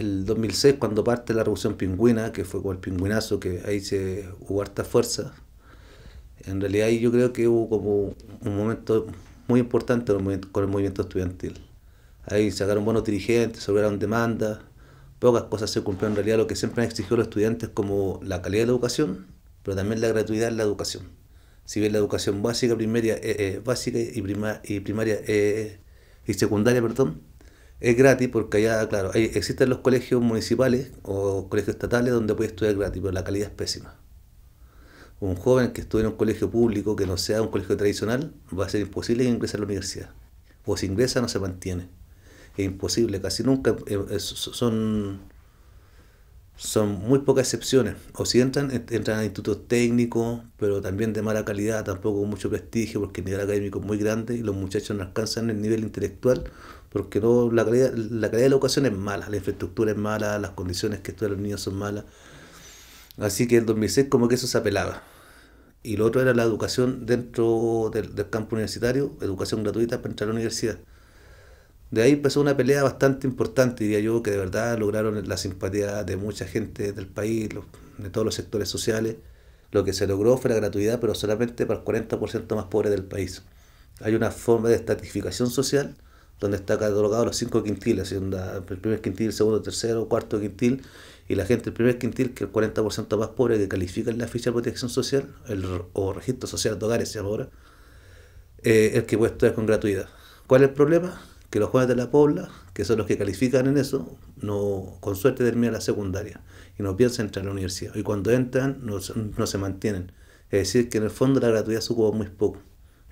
el 2006, cuando parte la Revolución Pingüina, que fue con el pingüinazo, que ahí se hubo harta fuerza, en realidad yo creo que hubo como un momento muy importante con el movimiento estudiantil. Ahí sacaron buenos dirigentes, sobraron demandas, pocas cosas se cumplieron en realidad lo que siempre han exigido los estudiantes como la calidad de la educación, pero también la gratuidad en la educación. Si bien la educación básica, primaria, eh, eh básica y, prima, y primaria eh, y secundaria, perdón, es gratis porque allá, claro, existen los colegios municipales o colegios estatales donde puede estudiar gratis, pero la calidad es pésima. Un joven que estudie en un colegio público que no sea un colegio tradicional va a ser imposible ingresar a la universidad. O si ingresa no se mantiene. Es imposible, casi nunca eh, eh, son, son muy pocas excepciones. O si entran, entran a institutos técnicos, pero también de mala calidad, tampoco con mucho prestigio, porque el nivel académico es muy grande y los muchachos no alcanzan el nivel intelectual porque no, la, calidad, la calidad de la educación es mala, la infraestructura es mala, las condiciones que estudian los niños son malas. Así que el 2006 como que eso se apelaba. Y lo otro era la educación dentro del, campo universitario, educación gratuita para entrar a la universidad. De ahí empezó una pelea bastante importante, diría yo, que de verdad lograron la simpatía de mucha gente del país, de todos los sectores sociales. Lo que se logró fue la gratuidad, pero solamente para el 40% más pobre del país. Hay una forma de estratificación social donde está catalogado los cinco quintiles, el primer quintil, el segundo, el tercero, cuarto quintil, y la gente del primer quintil, que es el 40% más pobre que califica en la ficha de protección social, el, o registro social de hogares se llama ahora, eh, el que puede estudiar con gratuidad. ¿Cuál es el problema? Que los jóvenes de la Pobla, que son los que califican en eso, no con suerte terminan la secundaria y no piensan entrar a la universidad. Y cuando entran, no, se mantienen. Es decir, que en el fondo la gratuidad se muy poco.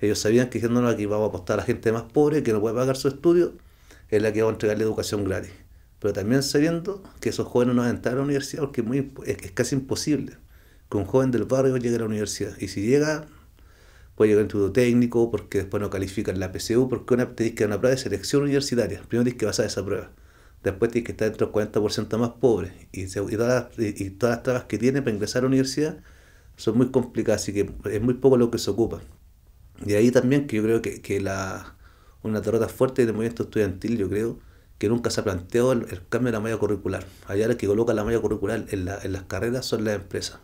Ellos sabían que diciéndonos aquí vamos a apostar a la gente más pobre que no puede pagar su estudio, es la que va a entregar la educación gratis. Pero también sabiendo que esos jóvenes no van a entrar a la universidad porque es, muy, es, casi imposible que un joven del barrio llegue a la universidad. Y si llega, puede llegar en estudio técnico porque después no califica en la PCU, porque una, dice que dar una prueba de selección universitaria. Primero tienes que pasar esa prueba. Después tienes que estar dentro del 40% más pobres. Y, y, todas las, y, todas las, trabas que tiene para ingresar a la universidad son muy complicadas, así que es muy poco lo que se ocupa. De ahí también que yo creo que, la, una derrota fuerte del movimiento estudiantil, yo creo, que nunca se ha planteado el cambio de la malla curricular. Allá los que coloca la malla curricular en, las carreras son las empresas.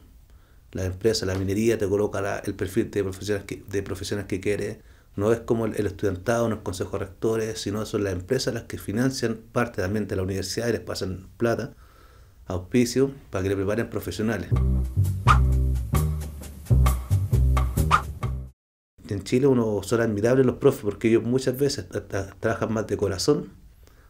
Las empresas, la minería te coloca el perfil de profesiones que, de que quiere. No es como el, estudiantado, no es consejo de rectores, sino son las empresas las que financian parte también de la universidad y les pasan plata, auspicio, para que le preparen profesionales. en Chile uno son admirables los profes porque ellos muchas veces trabajan más de corazón,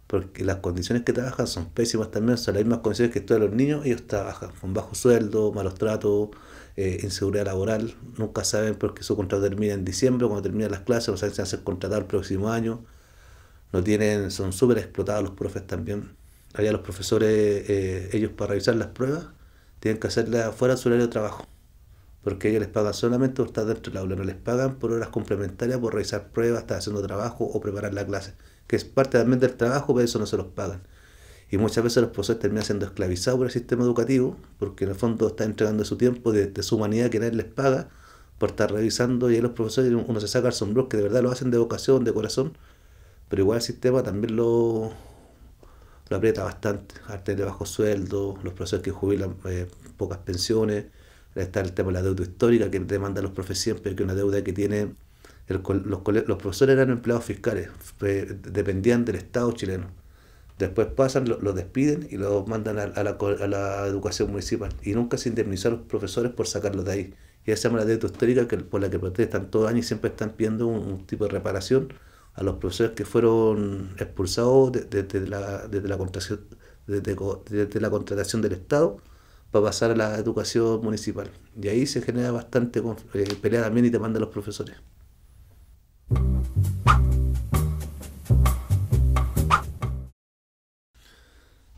porque las condiciones que trabajan son pésimas también, son las mismas condiciones que todos los niños, ellos trabajan con bajo sueldo, malos tratos, eh, inseguridad laboral, nunca saben porque su contrato termina en diciembre, cuando terminan las clases, no saben si van a ser contratados el próximo año, no tienen, son súper explotados los profes también. Allá los profesores, eh, ellos para revisar las pruebas, tienen que hacerlas fuera de su horario de trabajo porque ellos les pagan solamente por estar dentro del aula, no les pagan por horas complementarias, por revisar pruebas, estar haciendo trabajo o preparar la clase, que es parte también del trabajo, pero eso no se los pagan. Y muchas veces los profesores terminan siendo esclavizados por el sistema educativo, porque en el fondo están entregando su tiempo de, su humanidad que nadie les paga por estar revisando, y ahí los profesores uno se saca el sombrero, que de verdad lo hacen de vocación, de corazón, pero igual el sistema también lo, lo aprieta bastante, arte de bajo sueldo, los profesores que jubilan eh, pocas pensiones, Está el tema de la deuda histórica que demandan los profesores... siempre, que es una deuda que tiene los, profesores eran empleados fiscales, dependían del Estado chileno. Después pasan, los despiden y los mandan a, la, educación municipal. Y nunca se indemnizó a los profesores por sacarlos de ahí. Y esa es la deuda histórica que, por la que protestan todo año y siempre están pidiendo un, tipo de reparación a los profesores que fueron expulsados desde la, de, la, contratación, desde la contratación del Estado a pasar a la educación municipal. Y ahí se genera bastante eh, pelea también y te mandan los profesores.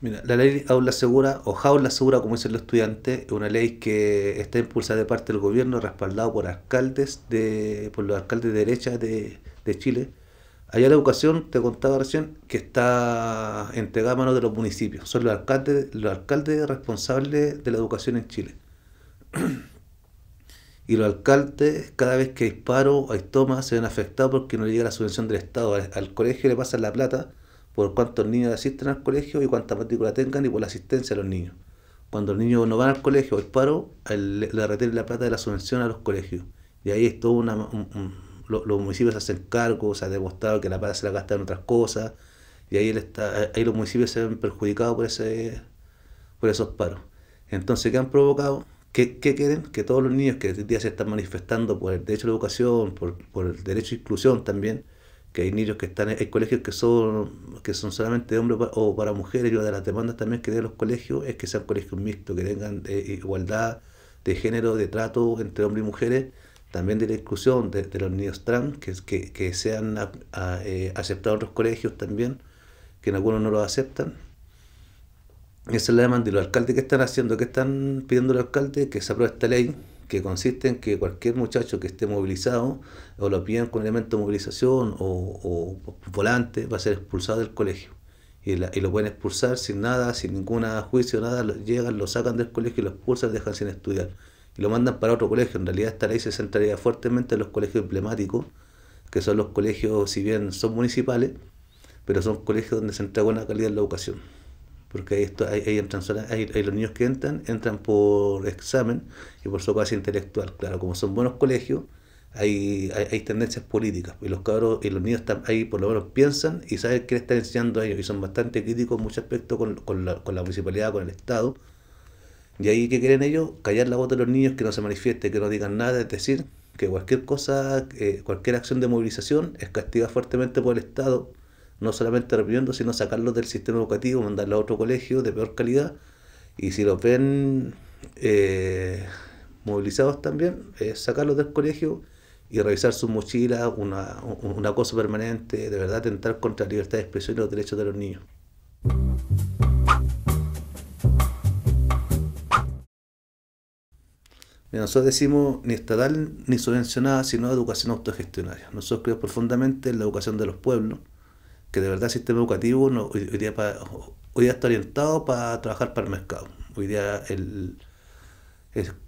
Mira, la ley Aula Segura o Jaula Segura, como dicen los estudiantes, es una ley que está impulsada de parte del gobierno, respaldado por alcaldes de, por los alcaldes de derecha de, de Chile, Allá la educación, te contaba recién, que está entregada a manos de los municipios. Son los alcaldes, los alcaldes responsables de la educación en Chile. y los alcaldes, cada vez que hay paro, hay toma, se ven afectados porque no llega la subvención del Estado. Al, colegio colegio le pasan la plata por cuántos niños asisten al colegio y cuánta matrícula tengan y por la asistencia a los niños. Cuando los niños no van al colegio o hay paro, le retienen la plata de la subvención a los colegios. Y ahí es todo una, un los municipios hacen cargo, se ha demostrado que la plata se la gasta en otras cosas, y ahí, está, los municipios se ven perjudicados por, ese, por esos paros. Entonces, ¿qué han provocado? ¿Qué, quieren? Que todos los niños que hoy día se están manifestando por el derecho a la educación, por, el derecho a inclusión también, que hay niños que están en colegios que son, que son solamente de hombres o para mujeres, y una de las demandas también que tienen los colegios es que sean colegios mixtos, que tengan eh, igualdad de género, de trato entre hombres y mujeres, también de la exclusión de, los niños trans, que, que, que sean eh, aceptados en los colegios también, que en algunos no los aceptan. Esa es la demanda. Y los alcaldes que están haciendo, ¿Qué están pidiendo los alcalde que se apruebe esta ley, que consiste en que cualquier muchacho que esté movilizado, o lo pidan con elemento de movilización o, o volante, va a ser expulsado del colegio. Y, y, lo pueden expulsar sin nada, sin ningún juicio, nada, llegan, lo sacan del colegio y lo expulsan, dejan sin estudiar lo mandan para otro colegio. En realidad esta ley se centraría fuertemente en los colegios emblemáticos, que son los colegios, si bien son municipales, pero son colegios donde se entrega buena calidad en la educación. Porque ahí, esto, ahí, entran, ahí, los niños que entran, entran por examen y por su base intelectual. Claro, como son buenos colegios, hay, hay, tendencias políticas y los cabros y los niños están ahí por lo menos piensan y saben qué les están enseñando a ellos y son bastante críticos en muchos aspectos con, la, con la municipalidad, con el Estado y ahí, ¿qué quieren ellos? Callar la voz de los niños, que no se manifieste, que no digan nada, es decir, que cualquier cosa, eh, cualquier acción de movilización es castigada fuertemente por el Estado, no solamente reprimiendo, sino sacarlos del sistema educativo, mandarlos a otro colegio de peor calidad, y si los ven eh, movilizados también, es sacarlos del colegio y revisar sus mochilas, una, un, permanente, de verdad atentar contra la libertad de expresión y los derechos de los niños. nosotros decimos ni estatal ni subvencionada, sino educación autogestionaria. Nosotros creemos profundamente en la educación de los pueblos, que de verdad el sistema educativo hoy, día está orientado para trabajar para el mercado. Hoy día, el,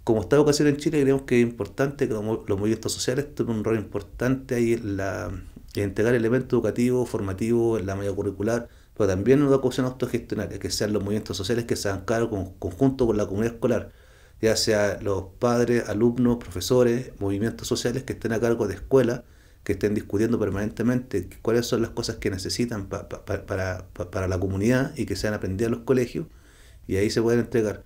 como está la educación en Chile, creemos que es importante que los, movimientos sociales tengan un rol importante ahí en, la, en elementos educativos, formativos, en la malla curricular, pero también una educación autogestionaria, que sean los movimientos sociales que se hagan cargo conjunto con la comunidad escolar ya sea los padres, alumnos, profesores, movimientos sociales que estén a cargo de escuelas, que estén discutiendo permanentemente cuáles son las cosas que necesitan para, la comunidad y que sean aprendidas en los colegios, y ahí se pueden entregar.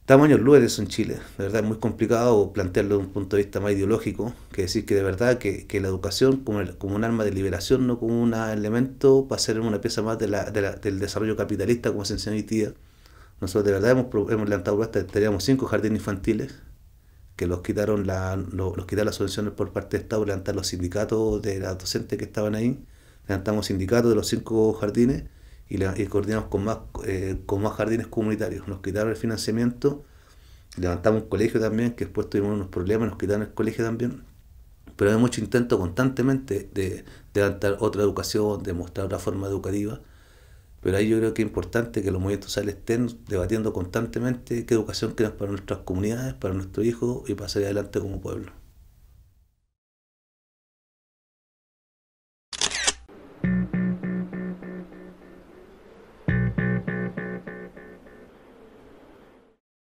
Estamos en en Chile. De verdad es muy complicado plantearlo desde un punto de vista más ideológico, que decir que de verdad que, la educación como, un arma de liberación, no como un elemento va a ser una pieza más del desarrollo capitalista como se enseñó mi tía nosotros de verdad hemos, levantado hasta teníamos cinco jardines infantiles que los quitaron los, las soluciones por parte del Estado, levantaron los sindicatos de las docentes que estaban ahí, levantamos sindicatos de los cinco jardines y, coordinamos con más, eh, con más jardines comunitarios. Nos quitaron el financiamiento, levantamos un colegio también, que después tuvimos unos problemas, nos quitaron el colegio también. Pero hay mucho intento constantemente de, de levantar otra educación, de mostrar otra forma educativa pero ahí yo creo que es importante que los movimientos sociales estén debatiendo constantemente qué educación queremos para nuestras comunidades, para nuestros hijos y para salir adelante como pueblo.